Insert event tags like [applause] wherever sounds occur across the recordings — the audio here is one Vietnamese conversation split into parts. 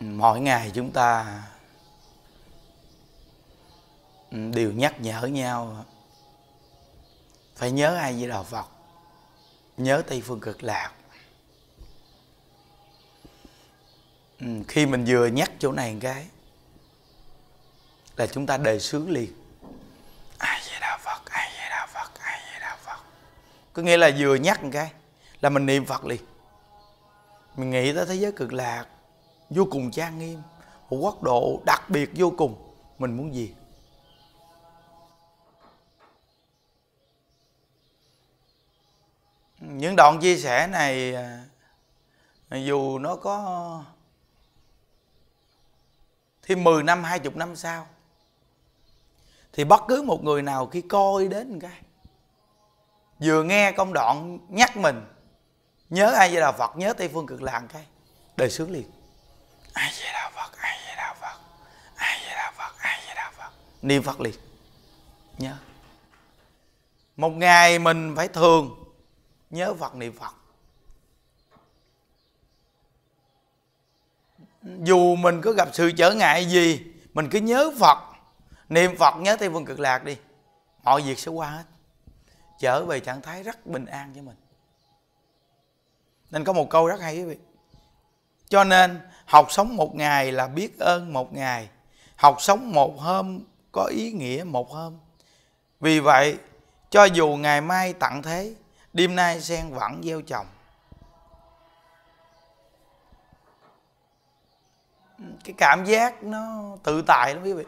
mỗi ngày chúng ta đều nhắc nhở nhau phải nhớ ai với đạo Phật nhớ Tây phương cực lạc ừ, khi mình vừa nhắc chỗ này một cái là chúng ta đề xướng liền ai về đạo Phật ai về đạo Phật ai về đạo Phật có nghĩa là vừa nhắc một cái là mình niệm Phật liền mình nghĩ tới thế giới cực lạc vô cùng trang nghiêm một quốc độ đặc biệt vô cùng mình muốn gì những đoạn chia sẻ này à, dù nó có thêm 10 năm 20 năm sau thì bất cứ một người nào khi coi đến cái vừa nghe công đoạn nhắc mình nhớ ai với đạo Phật nhớ Tây phương cực lạc cái đời sướng liền ai di đà phật ai di đà phật ai di đà phật ai di đà phật niệm phật liền nhớ một ngày mình phải thường nhớ phật niệm phật dù mình có gặp sự trở ngại gì mình cứ nhớ phật niệm phật nhớ tây phương cực lạc đi mọi việc sẽ qua hết trở về trạng thái rất bình an cho mình nên có một câu rất hay quý vị cho nên học sống một ngày là biết ơn một ngày học sống một hôm có ý nghĩa một hôm vì vậy cho dù ngày mai tặng thế đêm nay sen vẫn gieo chồng cái cảm giác nó tự tại lắm quý vị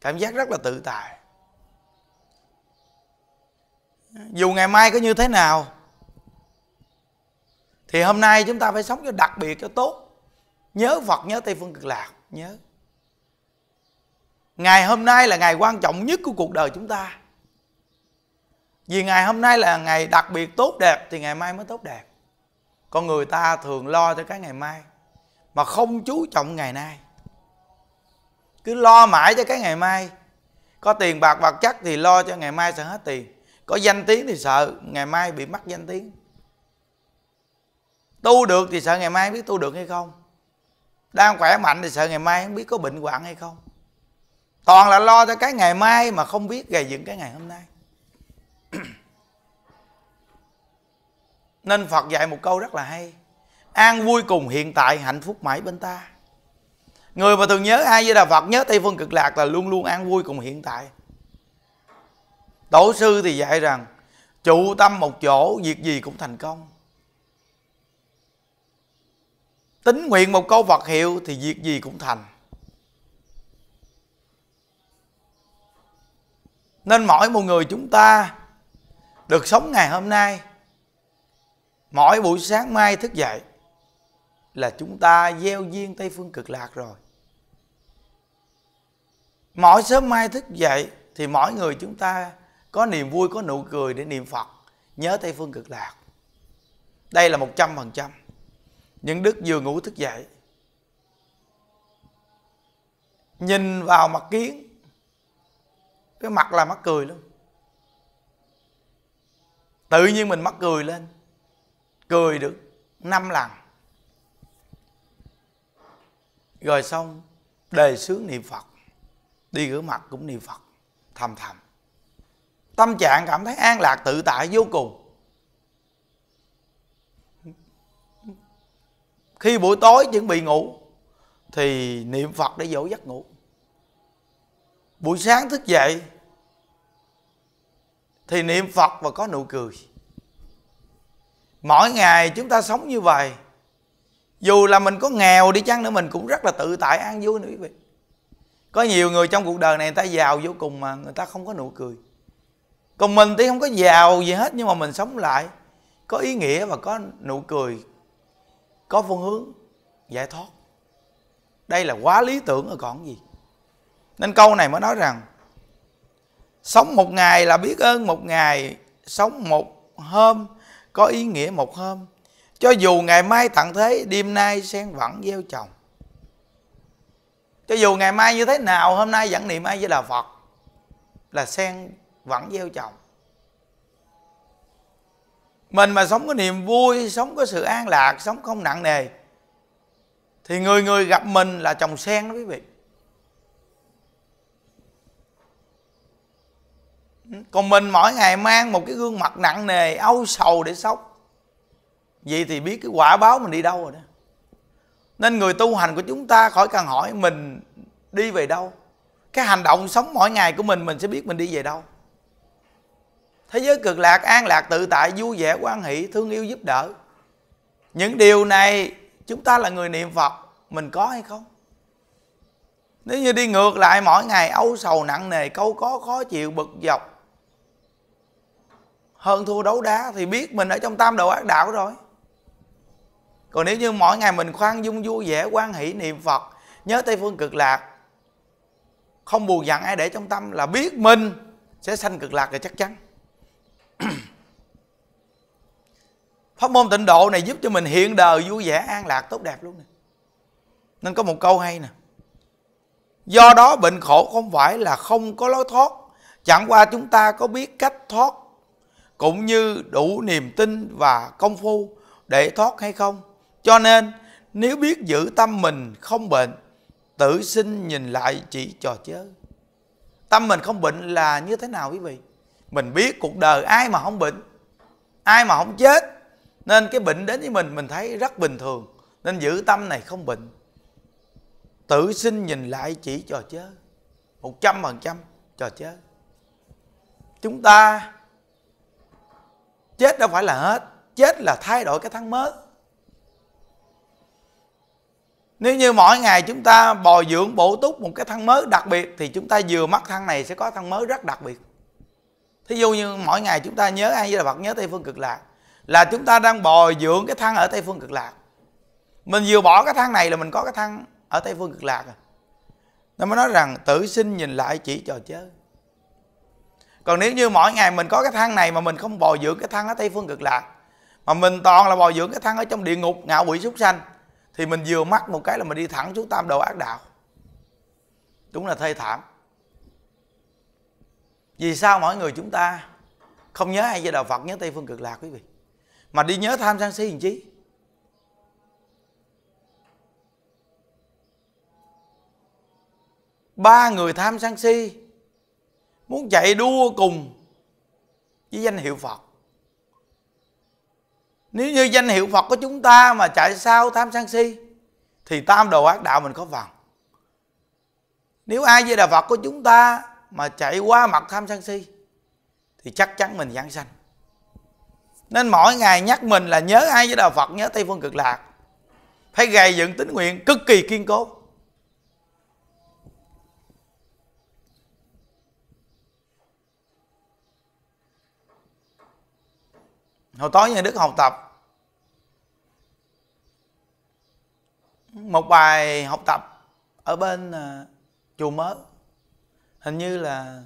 cảm giác rất là tự tại dù ngày mai có như thế nào thì hôm nay chúng ta phải sống cho đặc biệt cho tốt nhớ phật nhớ tây phương cực lạc nhớ ngày hôm nay là ngày quan trọng nhất của cuộc đời chúng ta vì ngày hôm nay là ngày đặc biệt tốt đẹp thì ngày mai mới tốt đẹp con người ta thường lo cho cái ngày mai mà không chú trọng ngày nay cứ lo mãi cho cái ngày mai có tiền bạc vật chất thì lo cho ngày mai sẽ hết tiền có danh tiếng thì sợ ngày mai bị mất danh tiếng tu được thì sợ ngày mai biết tu được hay không đang khỏe mạnh thì sợ ngày mai không biết có bệnh hoạn hay không toàn là lo cho cái ngày mai mà không biết gầy dựng cái ngày hôm nay [clears throat] nên phật dạy một câu rất là hay an vui cùng hiện tại hạnh phúc mãi bên ta người mà thường nhớ ai với đà phật nhớ tây phương cực lạc là luôn luôn an vui cùng hiện tại tổ sư thì dạy rằng trụ tâm một chỗ việc gì cũng thành công tính nguyện một câu Phật hiệu thì việc gì cũng thành nên mỗi một người chúng ta được sống ngày hôm nay mỗi buổi sáng mai thức dậy là chúng ta gieo duyên tây phương cực lạc rồi mỗi sớm mai thức dậy thì mỗi người chúng ta có niềm vui có nụ cười để niệm phật nhớ tây phương cực lạc đây là một trăm phần trăm những đức vừa ngủ thức dậy nhìn vào mặt kiến cái mặt là mắc cười luôn tự nhiên mình mắc cười lên cười được năm lần rồi xong đề sướng niệm phật đi rửa mặt cũng niệm phật thầm thầm tâm trạng cảm thấy an lạc tự tại vô cùng khi buổi tối chuẩn bị ngủ thì niệm phật để dỗ giấc ngủ buổi sáng thức dậy thì niệm phật và có nụ cười mỗi ngày chúng ta sống như vậy dù là mình có nghèo đi chăng nữa mình cũng rất là tự tại an vui nữa quý vị có nhiều người trong cuộc đời này người ta giàu vô cùng mà người ta không có nụ cười còn mình thì không có giàu gì hết nhưng mà mình sống lại có ý nghĩa và có nụ cười có phương hướng giải thoát đây là quá lý tưởng rồi còn gì nên câu này mới nói rằng sống một ngày là biết ơn một ngày sống một hôm có ý nghĩa một hôm cho dù ngày mai tặng thế đêm nay sen vẫn gieo trồng cho dù ngày mai như thế nào hôm nay vẫn niệm ai với đà phật là sen vẫn gieo trồng mình mà sống có niềm vui sống có sự an lạc sống không nặng nề thì người người gặp mình là chồng sen đó quý vị còn mình mỗi ngày mang một cái gương mặt nặng nề âu sầu để sống, vậy thì biết cái quả báo mình đi đâu rồi đó nên người tu hành của chúng ta khỏi cần hỏi mình đi về đâu cái hành động sống mỗi ngày của mình mình sẽ biết mình đi về đâu thế giới cực lạc an lạc tự tại vui vẻ quan hỷ thương yêu giúp đỡ những điều này chúng ta là người niệm phật mình có hay không nếu như đi ngược lại mỗi ngày âu sầu nặng nề câu có khó chịu bực dọc hơn thua đấu đá thì biết mình ở trong tam độ ác đạo rồi còn nếu như mỗi ngày mình khoan dung vui vẻ quan hỷ niệm phật nhớ tây phương cực lạc không buồn giận ai để trong tâm là biết mình sẽ sanh cực lạc là chắc chắn Pháp môn tịnh độ này giúp cho mình hiện đời vui vẻ an lạc tốt đẹp luôn nè. Nên có một câu hay nè. Do đó bệnh khổ không phải là không có lối thoát, chẳng qua chúng ta có biết cách thoát cũng như đủ niềm tin và công phu để thoát hay không. Cho nên nếu biết giữ tâm mình không bệnh, tự sinh nhìn lại chỉ trò chơi. Tâm mình không bệnh là như thế nào quý vị? Mình biết cuộc đời ai mà không bệnh, ai mà không chết, nên cái bệnh đến với mình mình thấy rất bình thường Nên giữ tâm này không bệnh Tự xin nhìn lại chỉ trò chơi một trăm phần trăm trò chơi Chúng ta Chết đâu phải là hết Chết là thay đổi cái tháng mới Nếu như mỗi ngày chúng ta bồi dưỡng bổ túc một cái thăng mới đặc biệt Thì chúng ta vừa mắc thăng này sẽ có thăng mới rất đặc biệt Thí dụ như mỗi ngày chúng ta nhớ ai với là Phật nhớ Tây Phương Cực Lạc là chúng ta đang bồi dưỡng cái thân ở tây phương cực lạc mình vừa bỏ cái thân này là mình có cái thân ở tây phương cực lạc à nó mới nói rằng tử sinh nhìn lại chỉ trò chơi còn nếu như mỗi ngày mình có cái thân này mà mình không bồi dưỡng cái thân ở tây phương cực lạc mà mình toàn là bồi dưỡng cái thân ở trong địa ngục ngạo quỷ súc sanh thì mình vừa mắc một cái là mình đi thẳng xuống tam đồ ác đạo đúng là thê thảm vì sao mọi người chúng ta không nhớ ai về đạo phật nhớ tây phương cực lạc quý vị mà đi nhớ tham sân si làm chi ba người tham sân si muốn chạy đua cùng với danh hiệu phật nếu như danh hiệu phật của chúng ta mà chạy sau tham sân si thì tam đồ ác đạo mình có phần nếu ai với đạo phật của chúng ta mà chạy qua mặt tham sân si thì chắc chắn mình giảng sanh nên mỗi ngày nhắc mình là nhớ ai với đạo phật nhớ tây phương cực lạc phải gây dựng tín nguyện cực kỳ kiên cố hồi tối nhà đức học tập một bài học tập ở bên à, chùa mới hình như là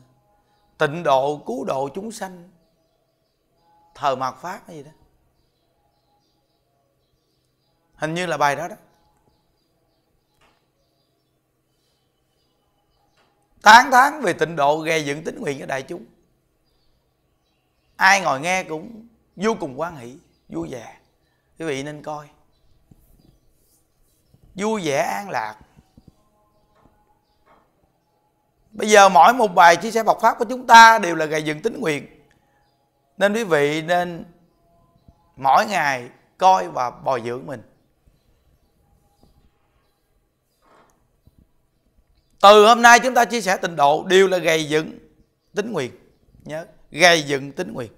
tịnh độ cứu độ chúng sanh thờ mạt pháp hay gì đó hình như là bài đó đó tán thán về tịnh độ ghe dựng tín nguyện cho đại chúng ai ngồi nghe cũng vô cùng quan hỷ vui vẻ quý vị nên coi vui vẻ an lạc bây giờ mỗi một bài chia sẻ bọc pháp của chúng ta đều là gây dựng tính nguyện nên quý vị nên mỗi ngày coi và bồi dưỡng mình từ hôm nay chúng ta chia sẻ tình độ đều là gây dựng tính nguyện nhớ gây dựng tính nguyện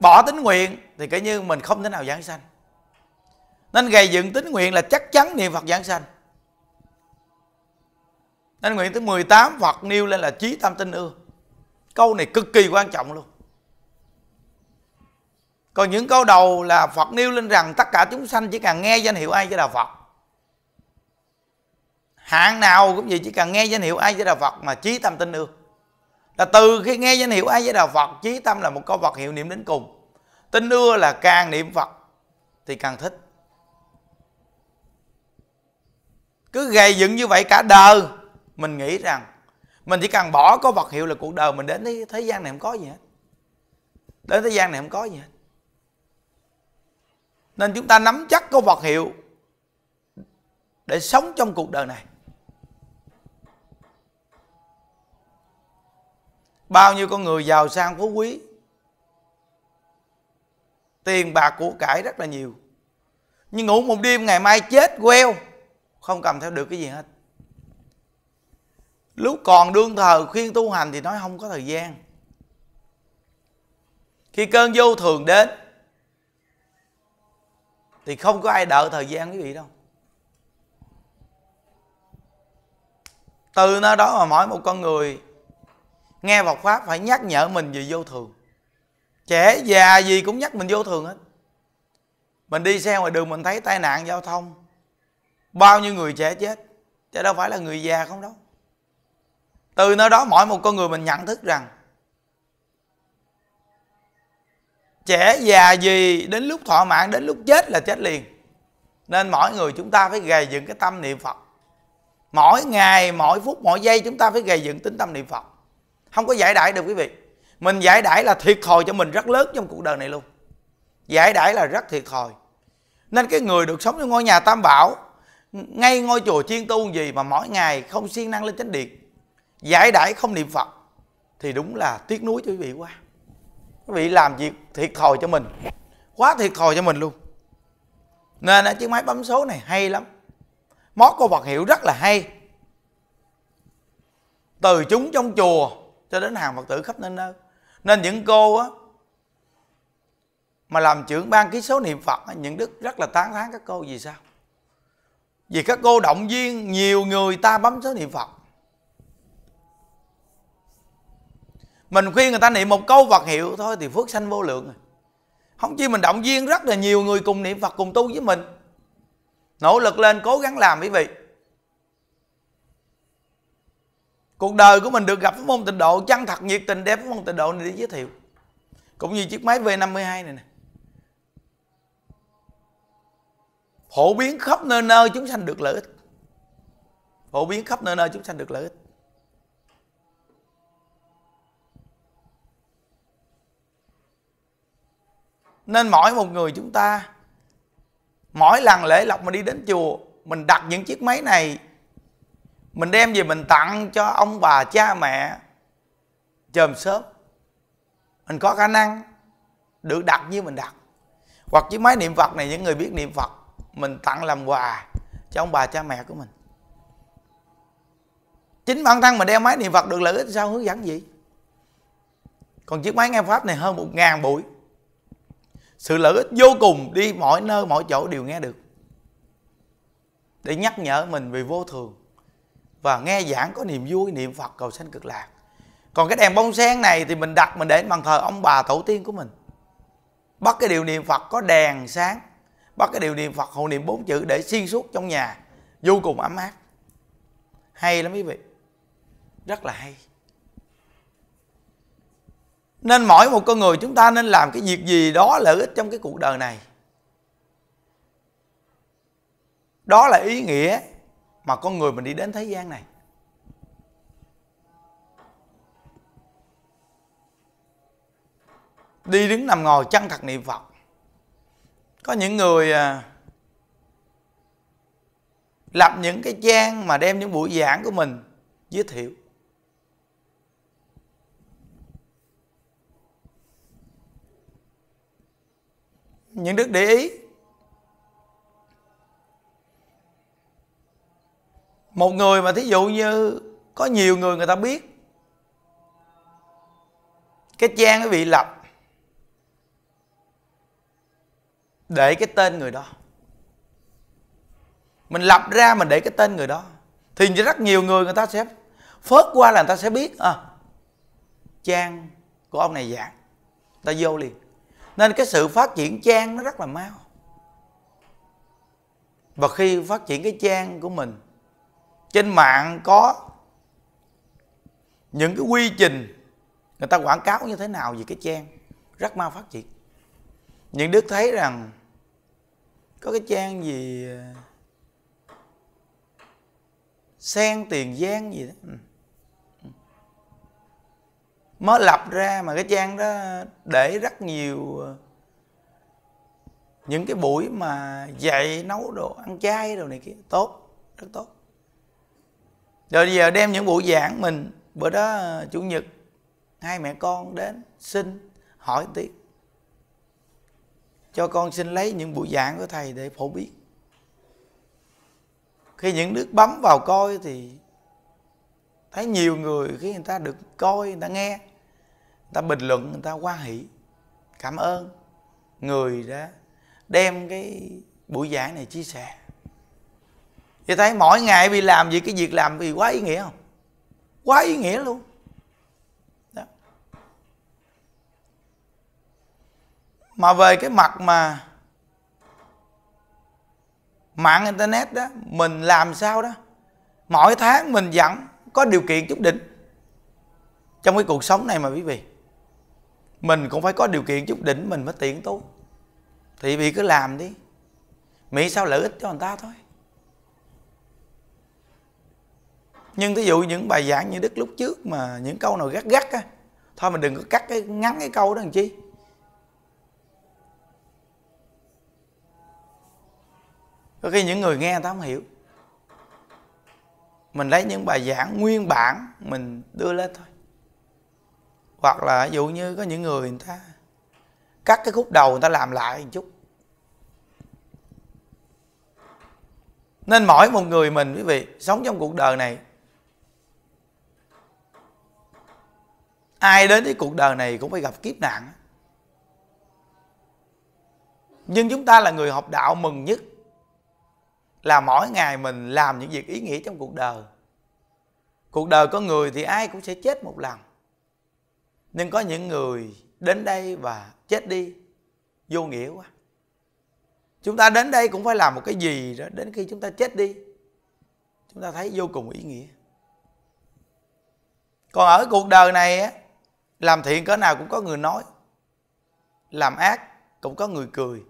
bỏ tính nguyện thì kể như mình không thể nào giảng sanh nên gây dựng tính nguyện là chắc chắn niệm phật giảng sanh nên nguyện thứ 18 Phật nêu lên là trí tam tinh ưa Câu này cực kỳ quan trọng luôn Còn những câu đầu là Phật nêu lên rằng Tất cả chúng sanh chỉ cần nghe danh hiệu ai với Đạo Phật Hạng nào cũng vậy chỉ cần nghe danh hiệu ai với Đạo Phật Mà trí tam tinh ưa Là từ khi nghe danh hiệu ai với Đạo Phật Trí tâm là một câu Phật hiệu niệm đến cùng Tinh ưa là càng niệm Phật Thì càng thích cứ gầy dựng như vậy cả đời mình nghĩ rằng mình chỉ cần bỏ có vật hiệu là cuộc đời mình đến thế, gian này không có gì hết đến thế gian này không có gì hết nên chúng ta nắm chắc có vật hiệu để sống trong cuộc đời này bao nhiêu con người giàu sang phú quý tiền bạc của cải rất là nhiều nhưng ngủ một đêm ngày mai chết queo không cầm theo được cái gì hết lúc còn đương thờ khuyên tu hành thì nói không có thời gian khi cơn vô thường đến thì không có ai đợi thời gian quý vị đâu từ nơi đó mà mỗi một con người nghe Phật pháp phải nhắc nhở mình về vô thường trẻ già gì cũng nhắc mình vô thường hết mình đi xe ngoài đường mình thấy tai nạn giao thông bao nhiêu người trẻ chết chứ đâu phải là người già không đâu từ nơi đó mỗi một con người mình nhận thức rằng trẻ già gì đến lúc thọ mạng đến lúc chết là chết liền nên mỗi người chúng ta phải gầy dựng cái tâm niệm phật mỗi ngày mỗi phút mỗi giây chúng ta phải gầy dựng tính tâm niệm phật không có giải đãi được quý vị mình giải đãi là thiệt thòi cho mình rất lớn trong cuộc đời này luôn giải đãi là rất thiệt thòi nên cái người được sống trong ngôi nhà tam bảo ngay ngôi chùa chiên tu gì mà mỗi ngày không siêng năng lên chánh điện giải đãi không niệm phật thì đúng là tiếc nuối cho quý vị quá quý vị làm việc thiệt thòi cho mình quá thiệt thòi cho mình luôn nên chiếc máy bấm số này hay lắm món cô vật hiệu rất là hay từ chúng trong chùa cho đến hàng phật tử khắp nơi nơi nên những cô á mà làm trưởng ban ký số niệm phật những đức rất là tán thán các cô vì sao vì các cô động viên nhiều người ta bấm số niệm phật mình khuyên người ta niệm một câu Phật hiệu thôi thì phước sanh vô lượng không chỉ mình động viên rất là nhiều người cùng niệm Phật cùng tu với mình nỗ lực lên cố gắng làm quý vị cuộc đời của mình được gặp pháp môn tịnh độ chân thật nhiệt tình đem pháp môn tịnh độ này đi giới thiệu cũng như chiếc máy V52 này nè phổ biến khắp nơi nơi chúng sanh được lợi ích phổ biến khắp nơi nơi chúng sanh được lợi ích nên mỗi một người chúng ta mỗi lần lễ lộc mà đi đến chùa mình đặt những chiếc máy này mình đem về mình tặng cho ông bà cha mẹ chòm sớm mình có khả năng được đặt như mình đặt hoặc chiếc máy niệm phật này những người biết niệm phật mình tặng làm quà cho ông bà cha mẹ của mình chính bản thân mình đeo máy niệm phật được lợi ích sao hướng dẫn gì còn chiếc máy nghe pháp này hơn một ngàn buổi sự lợi ích vô cùng đi mọi nơi mọi chỗ đều nghe được để nhắc nhở mình về vô thường và nghe giảng có niềm vui niệm phật cầu sanh cực lạc còn cái đèn bông sen này thì mình đặt mình để bằng thờ ông bà tổ tiên của mình bắt cái điều niệm phật có đèn sáng bắt cái điều niệm phật hộ niệm bốn chữ để xuyên suốt trong nhà vô cùng ấm áp hay lắm quý vị rất là hay nên mỗi một con người chúng ta nên làm cái việc gì đó lợi ích trong cái cuộc đời này đó là ý nghĩa mà con người mình đi đến thế gian này đi đứng nằm ngồi chăng thật niệm phật có những người à, lập những cái trang mà đem những buổi giảng của mình giới thiệu những đức để ý một người mà thí dụ như có nhiều người người ta biết cái trang nó bị lập để cái tên người đó mình lập ra mình để cái tên người đó thì rất nhiều người người ta sẽ phớt qua là người ta sẽ biết à, trang của ông này giả ta vô liền nên cái sự phát triển trang nó rất là mau và khi phát triển cái trang của mình trên mạng có những cái quy trình người ta quảng cáo như thế nào về cái trang rất mau phát triển những đứa thấy rằng có cái trang gì à, sen tiền giang gì đó ừ mới lập ra mà cái trang đó để rất nhiều ờ, những cái buổi mà dạy nấu đồ ăn chay đồ này kia tốt rất tốt rồi giờ đem những buổi giảng mình bữa đó ờ, chủ nhật hai mẹ con đến xin hỏi tiếng cho con xin lấy những buổi giảng của thầy để phổ biến khi những đứa bấm vào coi thì thấy nhiều người khi người ta được coi người ta nghe ta bình luận người ta quan hỷ cảm ơn người đó, đem cái buổi giảng này chia sẻ thì thấy mỗi ngày bị làm gì cái việc làm vì quá ý nghĩa không quá ý nghĩa luôn Đó. mà về cái mặt mà mạng internet đó mình làm sao đó mỗi tháng mình vẫn có điều kiện chút đỉnh trong cái cuộc sống này mà quý vị mình cũng phải có điều kiện chút đỉnh mình mới tiện tu thì vì cứ làm đi mỹ sao lợi ích cho người ta thôi nhưng thí dụ những bài giảng như đức lúc trước mà những câu nào gắt gắt á thôi mình đừng có cắt cái ngắn cái câu đó làm chi có khi những người nghe người ta không hiểu mình lấy những bài giảng nguyên bản mình đưa lên thôi hoặc là ví dụ như có những người người ta cắt cái khúc đầu người ta làm lại một chút nên mỗi một người mình quý vị sống trong cuộc đời này ai đến với cuộc đời này cũng phải gặp kiếp nạn nhưng chúng ta là người học đạo mừng nhất là mỗi ngày mình làm những việc ý nghĩa trong cuộc đời cuộc đời có người thì ai cũng sẽ chết một lần nhưng có những người đến đây và chết đi vô nghĩa quá chúng ta đến đây cũng phải làm một cái gì đó đến khi chúng ta chết đi chúng ta thấy vô cùng ý nghĩa còn ở cuộc đời này á làm thiện cỡ nào cũng có người nói làm ác cũng có người cười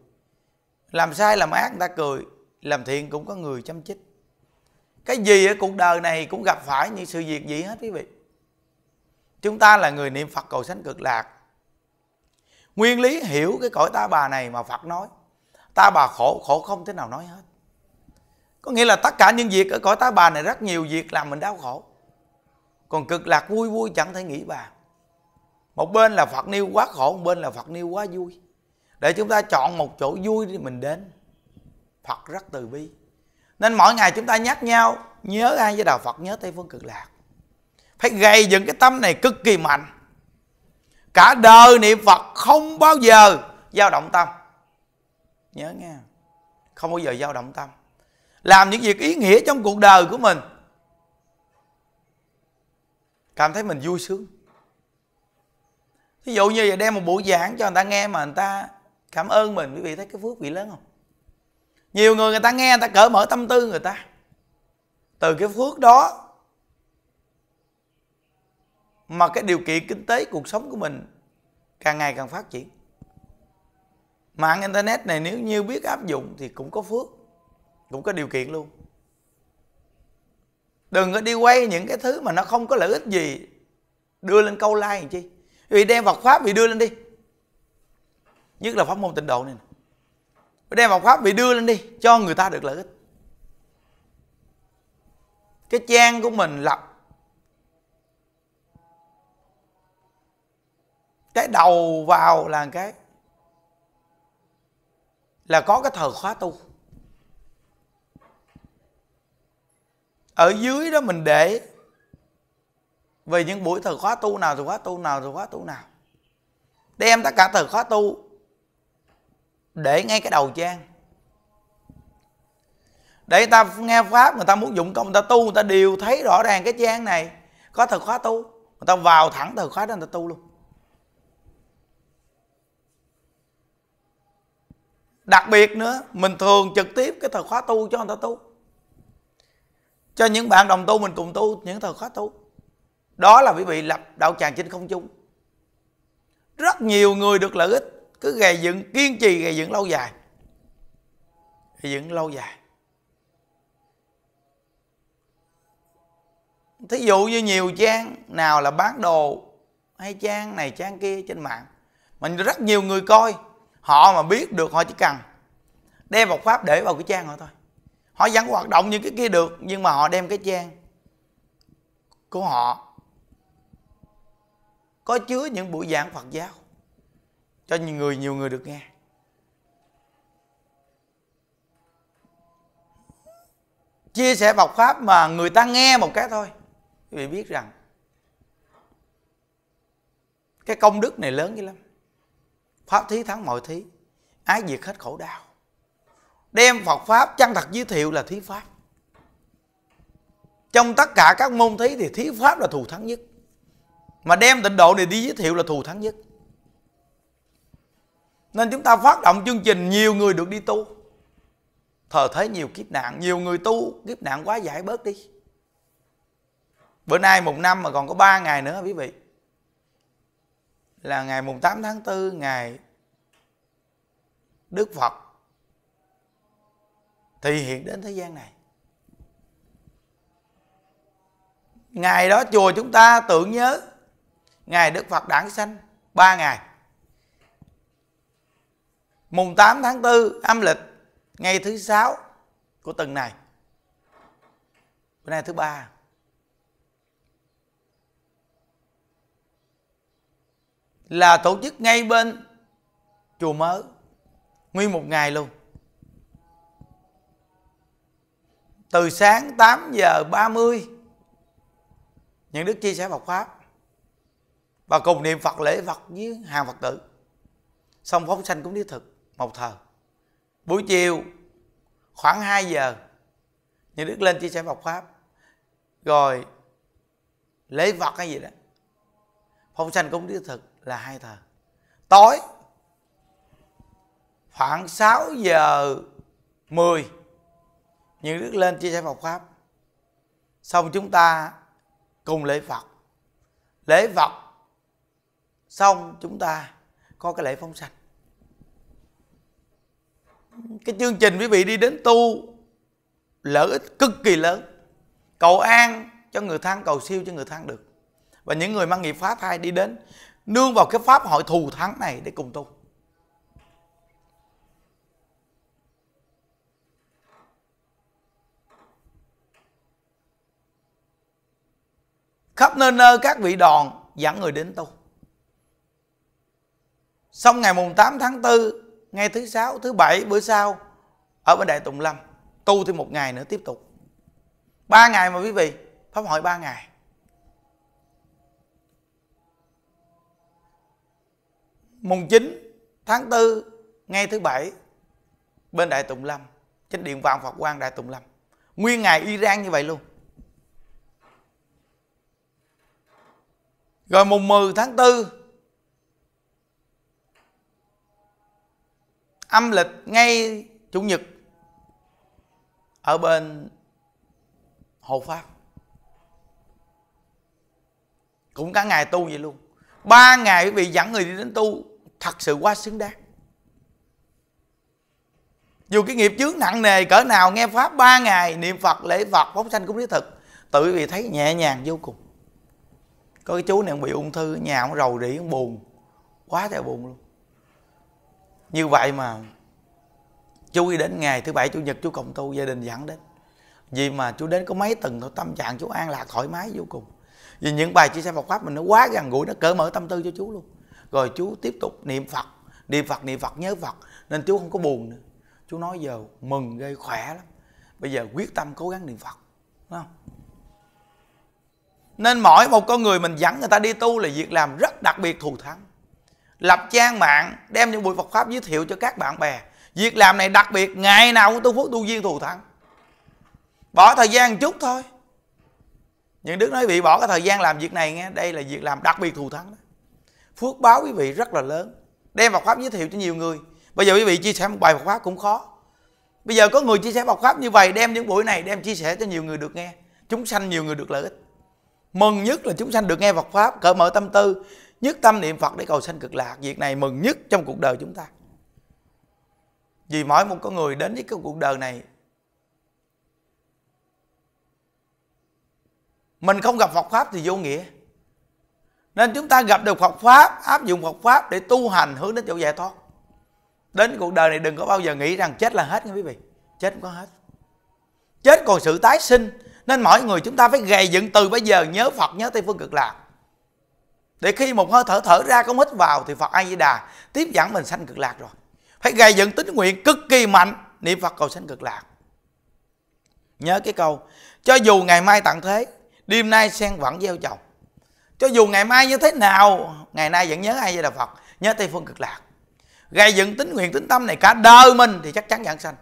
làm sai làm ác người ta cười làm thiện cũng có người chăm chích cái gì ở cuộc đời này cũng gặp phải những sự việc gì hết quý vị chúng ta là người niệm phật cầu sanh cực lạc nguyên lý hiểu cái cõi ta bà này mà phật nói ta bà khổ khổ không thế nào nói hết có nghĩa là tất cả những việc ở cõi ta bà này rất nhiều việc làm mình đau khổ còn cực lạc vui vui chẳng thể nghĩ bàn một bên là phật niêu quá khổ một bên là phật niêu quá vui để chúng ta chọn một chỗ vui để mình đến phật rất từ bi nên mỗi ngày chúng ta nhắc nhau nhớ ai với đạo phật nhớ tây phương cực lạc Hãy gây dựng cái tâm này cực kỳ mạnh Cả đời niệm Phật không bao giờ dao động tâm Nhớ nghe Không bao giờ dao động tâm Làm những việc ý nghĩa trong cuộc đời của mình Cảm thấy mình vui sướng Ví dụ như vậy đem một buổi giảng cho người ta nghe mà người ta cảm ơn mình Quý vị thấy cái phước vị lớn không? Nhiều người người ta nghe người ta cởi mở tâm tư người ta Từ cái phước đó mà cái điều kiện kinh tế cuộc sống của mình càng ngày càng phát triển mạng internet này nếu như biết áp dụng thì cũng có phước cũng có điều kiện luôn đừng có đi quay những cái thứ mà nó không có lợi ích gì đưa lên câu like làm chi vì đem vật pháp bị đưa lên đi nhất là pháp môn tịnh độ này đem vật pháp bị đưa lên đi cho người ta được lợi ích cái trang của mình lập cái đầu vào là cái là có cái thờ khóa tu ở dưới đó mình để về những buổi thờ khóa tu nào thờ khóa tu nào thờ khóa tu nào đem tất cả thờ khóa tu để ngay cái đầu trang để người ta nghe pháp người ta muốn dụng công người ta tu người ta đều thấy rõ ràng cái trang này có thờ khóa tu người ta vào thẳng thờ khóa đó người ta tu luôn đặc biệt nữa mình thường trực tiếp cái thời khóa tu cho người ta tu cho những bạn đồng tu mình cùng tu những thời khóa tu đó là quý vị lập đạo tràng trên không chung rất nhiều người được lợi ích cứ gầy dựng kiên trì gầy dựng lâu dài gầy dựng lâu dài thí dụ như nhiều trang nào là bán đồ hay trang này trang kia trên mạng mình rất nhiều người coi họ mà biết được họ chỉ cần đem một pháp để vào cái trang họ thôi họ vẫn hoạt động như cái kia được nhưng mà họ đem cái trang của họ có chứa những buổi giảng Phật giáo cho nhiều người nhiều người được nghe chia sẻ Phật pháp mà người ta nghe một cái thôi quý vị biết rằng cái công đức này lớn dữ lắm pháp thí thắng mọi thí ái diệt hết khổ đau đem phật pháp chân thật giới thiệu là thí pháp trong tất cả các môn thí thì thí pháp là thù thắng nhất mà đem tịnh độ này đi giới thiệu là thù thắng nhất nên chúng ta phát động chương trình nhiều người được đi tu Thờ thế nhiều kiếp nạn Nhiều người tu kiếp nạn quá giải bớt đi Bữa nay một năm mà còn có ba ngày nữa quý vị là ngày mùng 8 tháng 4 ngày Đức Phật thì hiện đến thế gian này ngày đó chùa chúng ta tưởng nhớ ngày Đức Phật đản sanh 3 ngày mùng 8 tháng 4 âm lịch ngày thứ sáu của tuần này bữa nay thứ ba là tổ chức ngay bên chùa mới nguyên một ngày luôn từ sáng 8 giờ 30 những đức chia sẻ Phật pháp và cùng niệm Phật lễ Phật với hàng Phật tử xong phóng sanh cũng thiết thực một thờ buổi chiều khoảng 2 giờ những đức lên chia sẻ Phật pháp rồi lễ Phật hay gì đó phong sanh cúng đích thực là hai thờ tối khoảng 6 giờ 10 những đức lên chia sẻ Phật pháp xong chúng ta cùng lễ Phật lễ Phật xong chúng ta có cái lễ phóng sanh cái chương trình quý vị đi đến tu lợi ích cực kỳ lớn cầu an cho người thân cầu siêu cho người thân được và những người mang nghiệp phá thai đi đến nương vào cái pháp hội thù thắng này để cùng tu khắp nơi nơi các vị đòn dẫn người đến tu xong ngày mùng 8 tháng 4 ngày thứ sáu thứ bảy bữa sau ở bên đại tùng lâm tu thêm một ngày nữa tiếp tục ba ngày mà quý vị pháp hội ba ngày mùng 9 tháng 4 ngay thứ bảy bên Đại Tùng Lâm, trên điện vàng Phật Quang Đại Tùng Lâm. Nguyên ngày Iran như vậy luôn. Rồi mùng 10 tháng 4 âm lịch ngay chủ nhật ở bên hộ pháp cũng cả ngày tu vậy luôn ba ngày quý vị dẫn người đi đến tu thật sự quá xứng đáng dù cái nghiệp chướng nặng nề cỡ nào nghe pháp ba ngày niệm phật lễ phật phóng sanh cũng lý thực tự vì thấy nhẹ nhàng vô cùng có cái chú này bị ung thư nhà ông rầu rĩ ông buồn quá trời buồn luôn như vậy mà chú đi đến ngày thứ bảy chủ nhật chú cộng tu gia đình dẫn đến vì mà chú đến có mấy tầng thôi tâm trạng chú an lạc thoải mái vô cùng vì những bài chia sẻ Phật pháp mình nó quá gần gũi nó cỡ mở tâm tư cho chú luôn rồi chú tiếp tục niệm phật niệm phật niệm phật nhớ phật nên chú không có buồn nữa chú nói giờ mừng gây khỏe lắm bây giờ quyết tâm cố gắng niệm phật không nên mỗi một con người mình dẫn người ta đi tu là việc làm rất đặc biệt thù thắng lập trang mạng đem những buổi Phật pháp giới thiệu cho các bạn bè việc làm này đặc biệt ngày nào cũng tu phước tu duyên thù thắng bỏ thời gian một chút thôi những đứa nói bị bỏ cái thời gian làm việc này nghe đây là việc làm đặc biệt thù thắng đó phước báo quý vị rất là lớn đem Phật pháp giới thiệu cho nhiều người bây giờ quý vị chia sẻ một bài Phật pháp cũng khó bây giờ có người chia sẻ Phật pháp như vậy đem những buổi này đem chia sẻ cho nhiều người được nghe chúng sanh nhiều người được lợi ích mừng nhất là chúng sanh được nghe Phật pháp cởi mở tâm tư nhất tâm niệm Phật để cầu sanh cực lạc việc này mừng nhất trong cuộc đời chúng ta vì mỗi một con người đến với cái cuộc đời này mình không gặp Phật pháp thì vô nghĩa nên chúng ta gặp được Phật pháp áp dụng Phật pháp để tu hành hướng đến chỗ giải thoát đến cuộc đời này đừng có bao giờ nghĩ rằng chết là hết nha quý vị chết không có hết chết còn sự tái sinh nên mọi người chúng ta phải gầy dựng từ bây giờ nhớ Phật nhớ Tây Phương Cực Lạc để khi một hơi thở thở ra không hít vào thì Phật A Di Đà tiếp dẫn mình sanh cực lạc rồi phải gầy dựng tín nguyện cực kỳ mạnh niệm Phật cầu sanh cực lạc nhớ cái câu cho dù ngày mai tặng thế đêm nay sen vẫn gieo trồng cho dù ngày mai như thế nào ngày nay vẫn nhớ ai với đà phật nhớ tây phương cực lạc gây dựng tính nguyện tính tâm này cả đời mình thì chắc chắn giảng sanh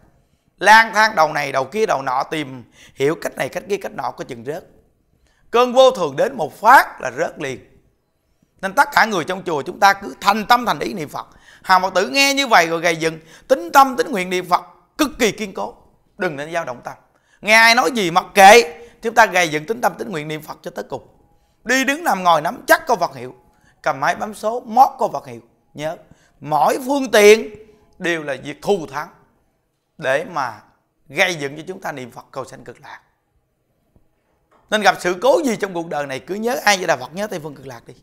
lang thang đầu này đầu kia đầu nọ tìm hiểu cách này cách kia cách nọ có chừng rớt cơn vô thường đến một phát là rớt liền nên tất cả người trong chùa chúng ta cứ thành tâm thành ý niệm phật hàng phật tử nghe như vậy rồi gầy dựng tính tâm tính nguyện niệm phật cực kỳ kiên cố đừng nên dao động tâm nghe ai nói gì mặc kệ chúng ta gầy dựng tính tâm tính nguyện niệm phật cho tới cùng đi đứng nằm ngồi nắm chắc câu vật hiệu cầm máy bấm số mót câu vật hiệu nhớ mỗi phương tiện đều là việc thù thắng để mà gây dựng cho chúng ta niệm phật cầu sanh cực lạc nên gặp sự cố gì trong cuộc đời này cứ nhớ ai với đà phật nhớ tây phương cực lạc đi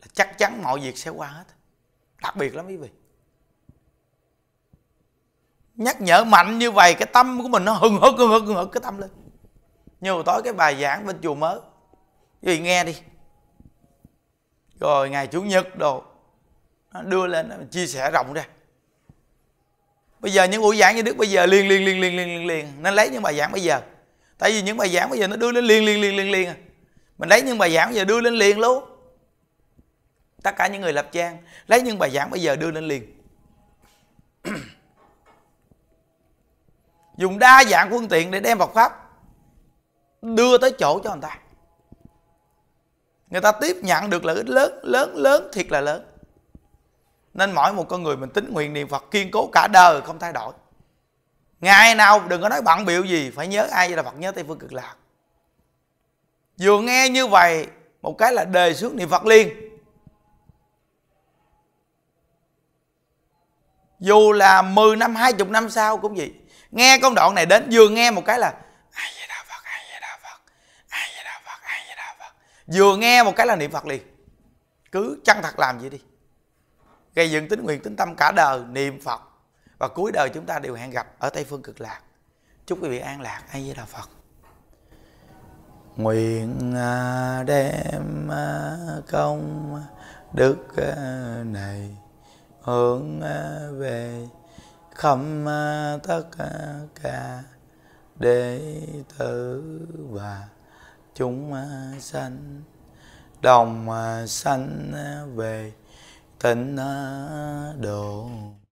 là chắc chắn mọi việc sẽ qua hết đặc biệt lắm quý vị nhắc nhở mạnh như vậy cái tâm của mình nó hừng hực hừng hực hừng hực cái tâm lên nhiều tối cái bài giảng bên chùa mới gì nghe đi rồi ngày chủ nhật đồ nó đưa lên chia sẻ rộng ra bây giờ những buổi giảng như đức bây giờ liên liên liên liên liên liên liên nên lấy những bài giảng bây giờ tại vì những bài giảng bây giờ nó đưa lên liên liên liên liên liên à. mình lấy những bài giảng bây giờ đưa lên liền luôn tất cả những người lập trang lấy những bài giảng bây giờ đưa lên liền [clears throat] dùng đa dạng phương tiện để đem Phật pháp đưa tới chỗ cho người ta người ta tiếp nhận được lợi ích lớn lớn lớn thiệt là lớn nên mỗi một con người mình tính nguyện niệm phật kiên cố cả đời không thay đổi ngày nào đừng có nói bận biểu gì phải nhớ ai là phật nhớ tây phương cực lạc vừa nghe như vậy một cái là đề xướng niệm phật liên dù là 10 năm 20 năm sau cũng vậy nghe con đoạn này đến vừa nghe một cái là vừa nghe một cái là niệm phật liền cứ chăng thật làm gì đi gây dựng tính nguyện tính tâm cả đời niệm phật và cuối đời chúng ta đều hẹn gặp ở tây phương cực lạc chúc quý vị an lạc ai với đạo phật nguyện à, đem à, công đức à, này hướng về khâm tất cả đệ tử và chúng sanh đồng sanh về tịnh độ